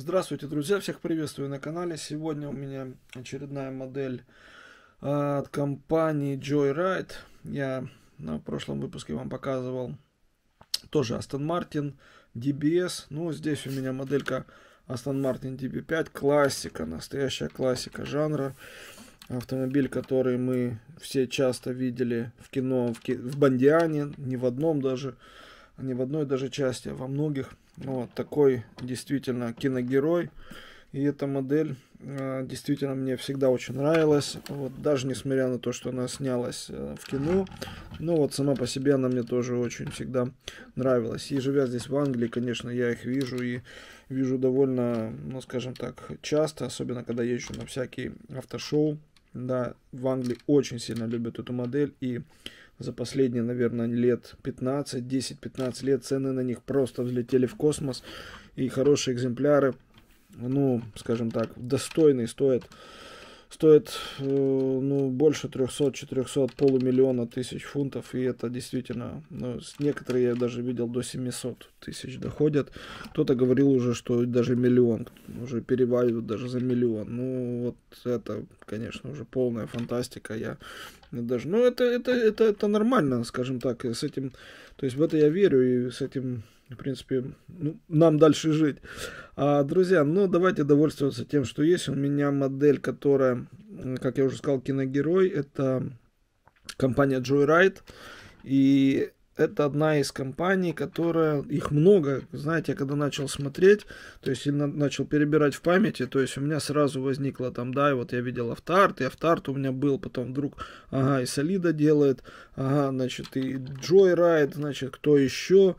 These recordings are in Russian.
Здравствуйте, друзья! Всех приветствую на канале. Сегодня у меня очередная модель а, от компании Joyride. Я на прошлом выпуске вам показывал тоже Aston Martin DBS. Ну, здесь у меня моделька Aston Martin DB5. Классика, настоящая классика жанра. Автомобиль, который мы все часто видели в кино, в, ки в Бандиане, не в одном даже не в одной даже части, а во многих. Вот такой действительно киногерой. И эта модель э, действительно мне всегда очень нравилась. Вот, даже несмотря на то, что она снялась э, в кино. Но вот сама по себе она мне тоже очень всегда нравилась. И живя здесь в Англии, конечно, я их вижу и вижу довольно, ну скажем так, часто. Особенно, когда езжу на всякие автошоу. Да, в Англии очень сильно любят эту модель. И за последние, наверное, лет 15, 10-15 лет цены на них просто взлетели в космос. И хорошие экземпляры, ну, скажем так, достойные стоят стоит э, ну, больше 300-400 полумиллиона тысяч фунтов, и это действительно, ну, некоторые я даже видел до 700 тысяч доходят. Кто-то говорил уже, что даже миллион, уже переваливают даже за миллион. Ну, вот это, конечно, уже полная фантастика. Я даже, ну, это, это, это, это нормально, скажем так, с этим, то есть в это я верю, и с этим в принципе, ну, нам дальше жить. А, друзья, ну давайте довольствоваться тем, что есть. У меня модель, которая, как я уже сказал, киногерой. Это компания Joyride. И это одна из компаний, которая, их много, знаете, я когда начал смотреть, то есть на, начал перебирать в памяти, то есть у меня сразу возникло там, да, и вот я видел Автарт, и Автарт у меня был, потом вдруг, ага, и Солида делает, ага, значит, и Джой Райд, значит, кто еще,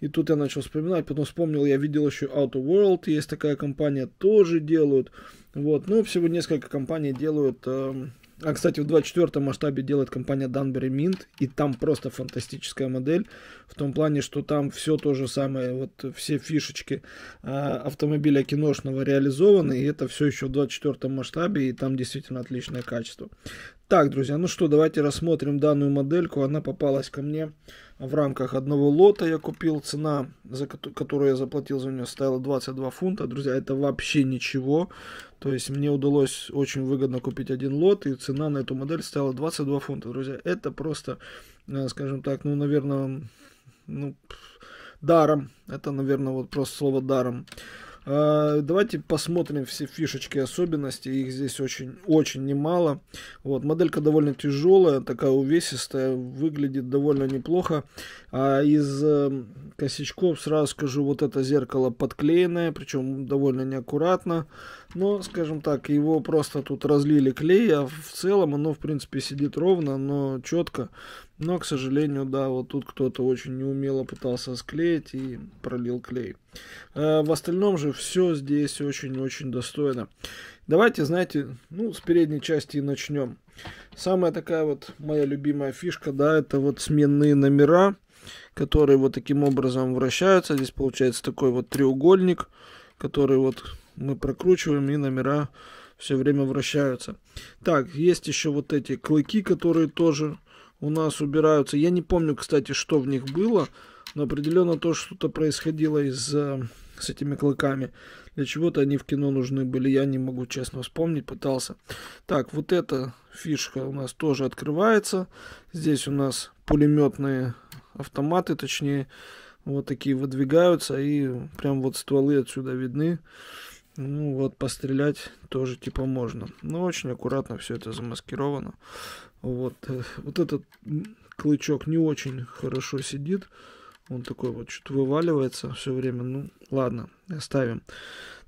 и тут я начал вспоминать, потом вспомнил, я видел еще Auto World, есть такая компания, тоже делают, вот, ну, всего несколько компаний делают эм, а, кстати, в 24-м масштабе делает компания Danbury Mint, и там просто фантастическая модель, в том плане, что там все то же самое, вот все фишечки э, автомобиля киношного реализованы, и это все еще в 24-м масштабе, и там действительно отличное качество. Так, друзья, ну что, давайте рассмотрим данную модельку. Она попалась ко мне в рамках одного лота. Я купил цена, за которую я заплатил за нее, стоила 22 фунта. Друзья, это вообще ничего. То есть мне удалось очень выгодно купить один лот, и цена на эту модель стоила 22 фунта. Друзья, это просто, э, скажем так, ну, наверное, ну, даром. Это, наверное, вот просто слово даром. А, давайте посмотрим все фишечки, особенности. Их здесь очень-очень немало. Вот, моделька довольно тяжелая, такая увесистая, выглядит довольно неплохо. А из эм, косячков сразу скажу, вот это зеркало подклеенное, причем довольно неаккуратно. Но, скажем так, его просто тут разлили клей, а в целом оно, в принципе, сидит ровно, но четко. Но, к сожалению, да, вот тут кто-то очень неумело пытался склеить и пролил клей. А в остальном же все здесь очень-очень достойно. Давайте, знаете, ну, с передней части и начнем. Самая такая вот моя любимая фишка, да, это вот сменные номера, которые вот таким образом вращаются. Здесь получается такой вот треугольник, который вот мы прокручиваем и номера все время вращаются. Так, есть еще вот эти клыки, которые тоже у нас убираются. Я не помню, кстати, что в них было, но определенно то, что-то происходило из, с этими клыками. Для чего-то они в кино нужны были, я не могу честно вспомнить, пытался. Так, вот эта фишка у нас тоже открывается. Здесь у нас пулеметные автоматы, точнее, вот такие выдвигаются, и прям вот стволы отсюда видны. Ну вот, пострелять тоже типа можно. Но ну, очень аккуратно все это замаскировано. Вот, э, вот этот клычок не очень хорошо сидит. Он такой вот что-то вываливается все время. Ну, ладно, оставим.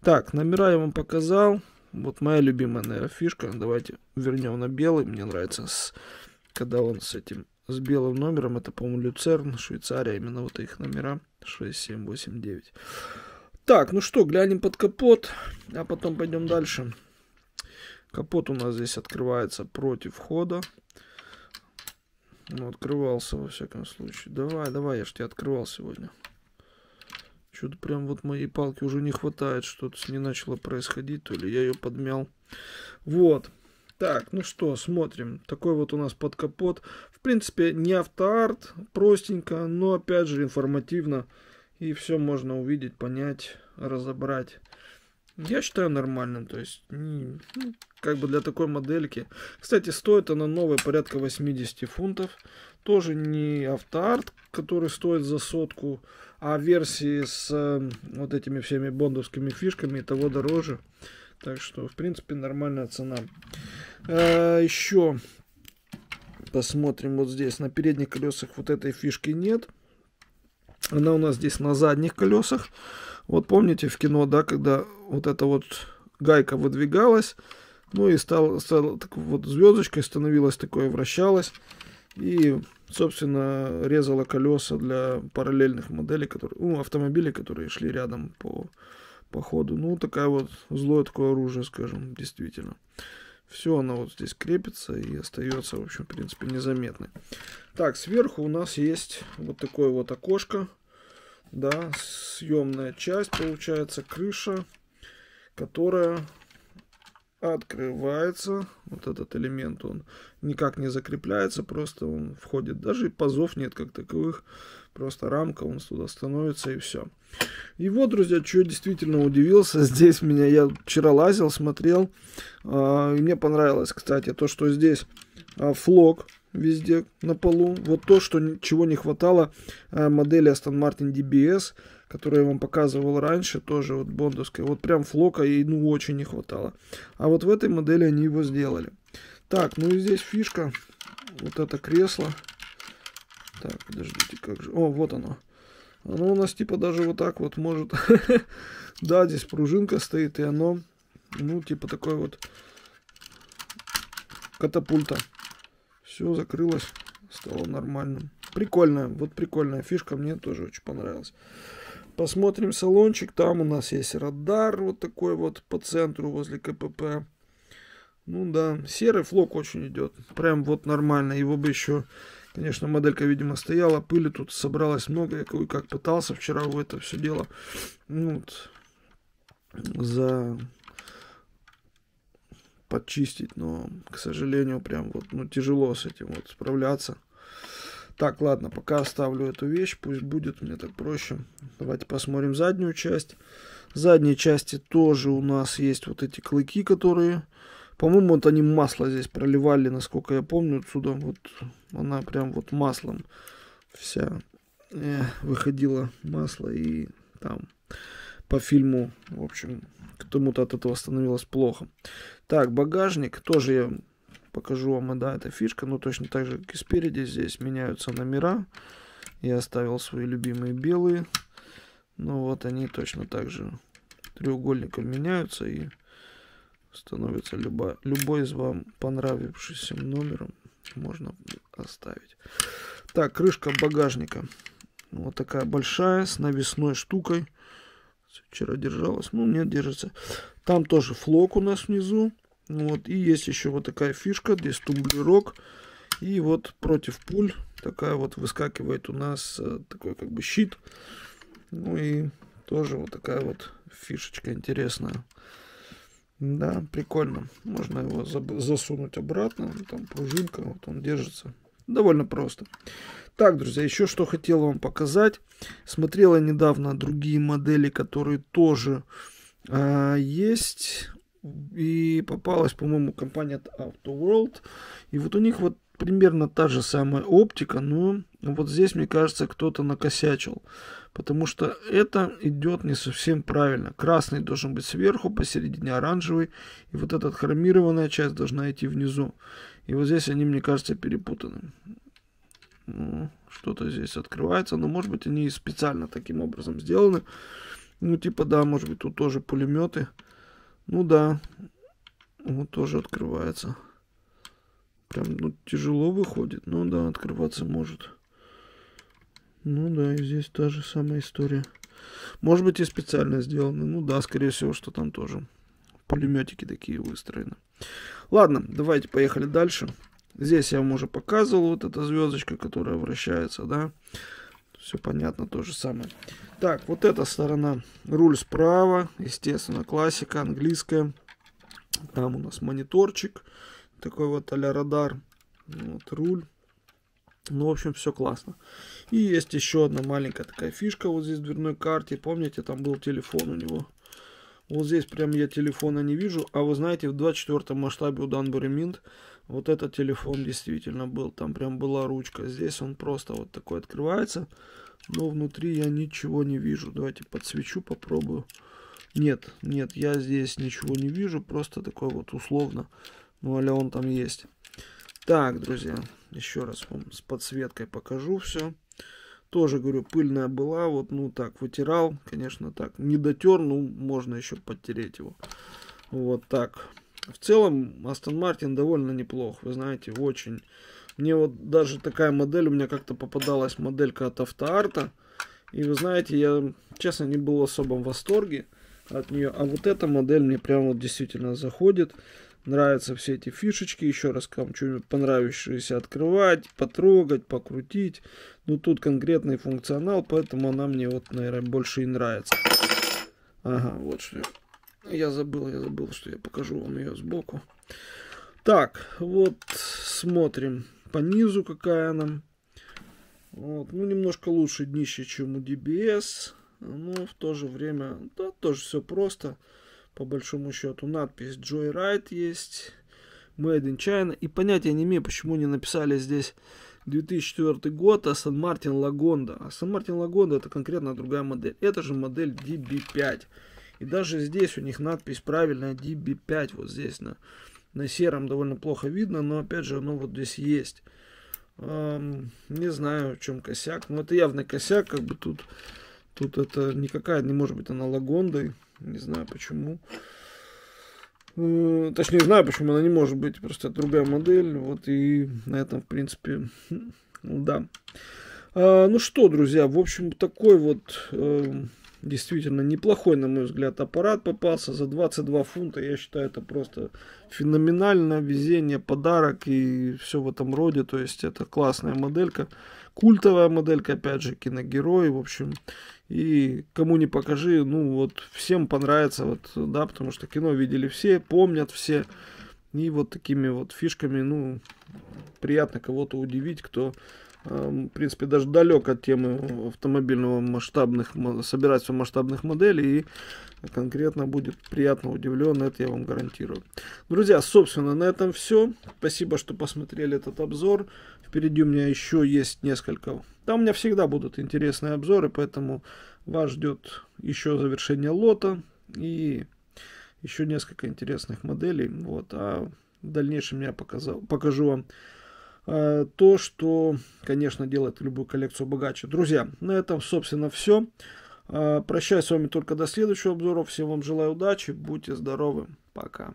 Так, номера я вам показал. Вот моя любимая, наверное, фишка. Давайте вернем на белый. Мне нравится, с, когда он с этим, с белым номером. Это, по-моему, Люцерн, Швейцария. Именно вот их номера. 6, 7, 8, 9. Так, ну что, глянем под капот, а потом пойдем дальше. Капот у нас здесь открывается против хода. Ну, открывался, во всяком случае. Давай, давай, я ж тебя открывал сегодня. Что-то прям вот моей палки уже не хватает, что-то не начало происходить, то ли я ее подмял. Вот. Так, ну что, смотрим. Такой вот у нас под капот. В принципе, не автоарт, простенько, но опять же информативно. И все можно увидеть, понять, разобрать. Я считаю нормальным, то есть, ну, как бы для такой модельки. Кстати, стоит она новая порядка 80 фунтов. Тоже не автоарт, который стоит за сотку, а версии с э, вот этими всеми бондовскими фишками и того дороже. Так что, в принципе, нормальная цена. Э, еще посмотрим вот здесь. На передних колесах вот этой фишки нет. Она у нас здесь на задних колесах. Вот помните в кино, да, когда вот эта вот гайка выдвигалась, ну и стала, стала так вот звездочкой, становилась такое, вращалась. И, собственно, резала колеса для параллельных моделей, которые, ну, автомобилей, которые шли рядом по, по ходу. Ну, такая вот злое такое оружие, скажем, действительно. Все она вот здесь крепится и остается, в общем, в принципе, незаметной. Так, сверху у нас есть вот такое вот окошко. Да, съемная часть, получается, крыша, которая открывается. Вот этот элемент, он никак не закрепляется, просто он входит. Даже пазов нет как таковых, просто рамка, он туда становится и все. И вот, друзья, что я действительно удивился, здесь меня, я вчера лазил, смотрел, а, и мне понравилось, кстати, то, что здесь а, флок везде на полу. Вот то, что, чего не хватало а, модели Aston Martin DBS – которую я вам показывал раньше, тоже вот бондовская. Вот прям флока ей ну очень не хватало. А вот в этой модели они его сделали. Так, ну и здесь фишка. Вот это кресло. Так, подождите, как же... О, вот оно. Оно у нас типа даже вот так вот может... Да, здесь пружинка стоит, и оно, ну, типа такой вот катапульта. Все закрылось, стало нормальным. Прикольная, вот прикольная фишка, мне тоже очень понравилась. Посмотрим салончик. Там у нас есть радар вот такой вот по центру возле КПП. Ну да, серый флок очень идет. Прям вот нормально. Его бы еще, конечно, моделька, видимо, стояла. Пыли тут собралось много. Я как пытался вчера в это все дело. Ну вот, за подчистить, но, к сожалению, прям вот, ну, тяжело с этим вот справляться. Так, ладно, пока оставлю эту вещь, пусть будет, мне так проще. Давайте посмотрим заднюю часть. В задней части тоже у нас есть вот эти клыки, которые... По-моему, вот они масло здесь проливали, насколько я помню, отсюда вот она прям вот маслом вся э, выходила масло и там по фильму, в общем, кому-то от этого становилось плохо. Так, багажник тоже я покажу вам, и да, это фишка, но ну, точно так же, как и спереди, здесь меняются номера. Я оставил свои любимые белые, ну вот они точно так же треугольником меняются и становится любо, любой из вам понравившимся номером можно оставить. Так, крышка багажника. Вот такая большая, с навесной штукой. Вчера держалась, ну нет, держится. Там тоже флок у нас внизу. Вот, и есть еще вот такая фишка, здесь тумблерок. И вот против пуль такая вот выскакивает у нас э, такой как бы щит. Ну и тоже вот такая вот фишечка интересная. Да, прикольно. Можно его засунуть обратно. Ну, там пружинка, вот он держится. Довольно просто. Так, друзья, еще что хотел вам показать. Смотрела недавно другие модели, которые тоже э, есть и попалась, по-моему, компания Auto World. И вот у них вот примерно та же самая оптика, но вот здесь, мне кажется, кто-то накосячил. Потому что это идет не совсем правильно. Красный должен быть сверху, посередине оранжевый. И вот эта хромированная часть должна идти внизу. И вот здесь они, мне кажется, перепутаны. Ну, что-то здесь открывается. Но, может быть, они специально таким образом сделаны. Ну, типа, да, может быть, тут тоже пулеметы. Ну да. Вот тоже открывается. Прям, ну, тяжело выходит. Ну да, открываться может. Ну да, и здесь та же самая история. Может быть и специально сделаны. Ну да, скорее всего, что там тоже пулеметики такие выстроены. Ладно, давайте поехали дальше. Здесь я вам уже показывал вот эта звездочка, которая вращается, да. Все понятно, то же самое. Так, вот эта сторона. Руль справа, естественно, классика английская. Там у нас мониторчик, такой вот а радар. Вот руль. Ну, в общем, все классно. И есть еще одна маленькая такая фишка вот здесь в дверной карте. Помните, там был телефон у него. Вот здесь прям я телефона не вижу. А вы знаете, в 24 масштабе у Данбери Минт вот этот телефон действительно был, там прям была ручка. Здесь он просто вот такой открывается, но внутри я ничего не вижу. Давайте подсвечу, попробую. Нет, нет, я здесь ничего не вижу, просто такой вот условно. Ну, аля он там есть. Так, друзья, еще раз вам с подсветкой покажу все. Тоже, говорю, пыльная была, вот, ну, так, вытирал, конечно, так, не дотер, ну, можно еще подтереть его. Вот так. В целом, Астон Мартин довольно неплох, вы знаете, очень. Мне вот даже такая модель, у меня как-то попадалась моделька от автоарта. И вы знаете, я, честно, не был в особом восторге от нее. А вот эта модель мне прям вот действительно заходит. Нравятся все эти фишечки. Еще раз вам что-нибудь понравившееся открывать, потрогать, покрутить. Ну, тут конкретный функционал, поэтому она мне вот, наверное, больше и нравится. Ага, вот что я забыл, я забыл, что я покажу вам ее сбоку. Так, вот смотрим по низу, какая она. Вот, ну, немножко лучше днище, чем у DBS. Но в то же время, да, тоже все просто. По большому счету надпись Joyride есть. Made in China. И понятия не имею, почему не написали здесь 2004 год Aston Martin Lagonda. Aston Martin Lagonda это конкретно другая модель. Это же модель DB5. И даже здесь у них надпись правильная DB5, вот здесь на, на сером довольно плохо видно, но опять же оно вот здесь есть. Эм, не знаю, в чем косяк, но это явный косяк, как бы тут, тут это никакая не может быть она лагондой, не знаю почему. Э, точнее, знаю, почему она не может быть, просто это другая модель, вот и на этом, в принципе, ну да. А, ну что, друзья, в общем, такой вот эм, Действительно, неплохой, на мой взгляд, аппарат попался. За 22 фунта, я считаю, это просто феноменальное везение, подарок и все в этом роде. То есть, это классная моделька. Культовая моделька, опять же, киногерой, в общем. И кому не покажи, ну вот, всем понравится, вот, да, потому что кино видели все, помнят все. И вот такими вот фишками, ну, приятно кого-то удивить, кто Эм, в принципе, даже далек от темы автомобильного масштабных, собирательства масштабных моделей и конкретно будет приятно удивлен, это я вам гарантирую. Друзья, собственно, на этом все. Спасибо, что посмотрели этот обзор. Впереди у меня еще есть несколько. Там у меня всегда будут интересные обзоры, поэтому вас ждет еще завершение лота и еще несколько интересных моделей. Вот, а в дальнейшем я показал, покажу вам Э, то, что, конечно, делает любую коллекцию богаче. Друзья, на этом, собственно, все. Э, прощаюсь с вами только до следующего обзора. Всем вам желаю удачи, будьте здоровы, пока.